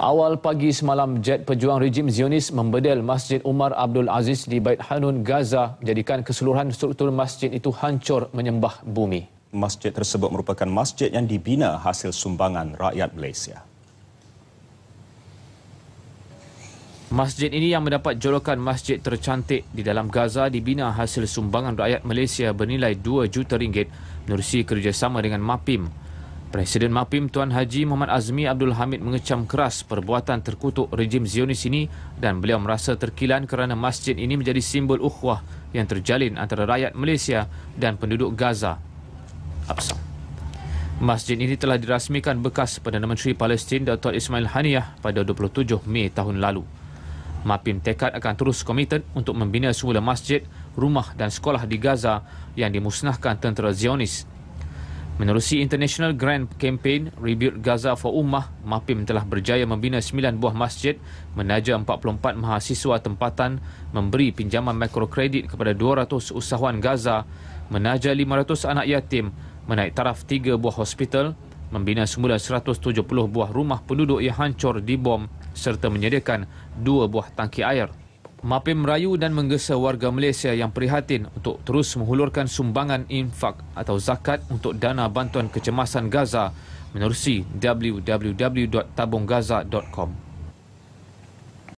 Awal pagi semalam, jet pejuang rejim Zionis membedel Masjid Umar Abdul Aziz di Bait Hanun, Gaza, menjadikan keseluruhan struktur masjid itu hancur menyembah bumi. Masjid tersebut merupakan masjid yang dibina hasil sumbangan rakyat Malaysia. Masjid ini yang mendapat julukan masjid tercantik di dalam Gaza dibina hasil sumbangan rakyat Malaysia bernilai 2 juta ringgit menerusi kerjasama dengan MAPIM. Presiden MAPIM Tuan Haji Muhammad Azmi Abdul Hamid mengecam keras perbuatan terkutuk rejim Zionis ini dan beliau merasa terkilan kerana masjid ini menjadi simbol ukhwah yang terjalin antara rakyat Malaysia dan penduduk Gaza. Masjid ini telah dirasmikan bekas Perdana Menteri Palestin Dr. Ismail Haniyah pada 27 Mei tahun lalu. MAPIM tekad akan terus komited untuk membina semula masjid, rumah dan sekolah di Gaza yang dimusnahkan tentera Zionis Menerusi International Grand Campaign Rebuild Gaza for Ummah, MAPIM telah berjaya membina 9 buah masjid, menaja 44 mahasiswa tempatan, memberi pinjaman mikrokredit kepada 200 usahawan Gaza, menaja 500 anak yatim, menaik taraf 3 buah hospital, membina semula 170 buah rumah penduduk yang hancur di bom, serta menyediakan 2 buah tangki air. MAPIM merayu dan menggesa warga Malaysia yang prihatin untuk terus menghulurkan sumbangan infak atau zakat untuk dana bantuan kecemasan Gaza menerusi www.tabunggaza.com.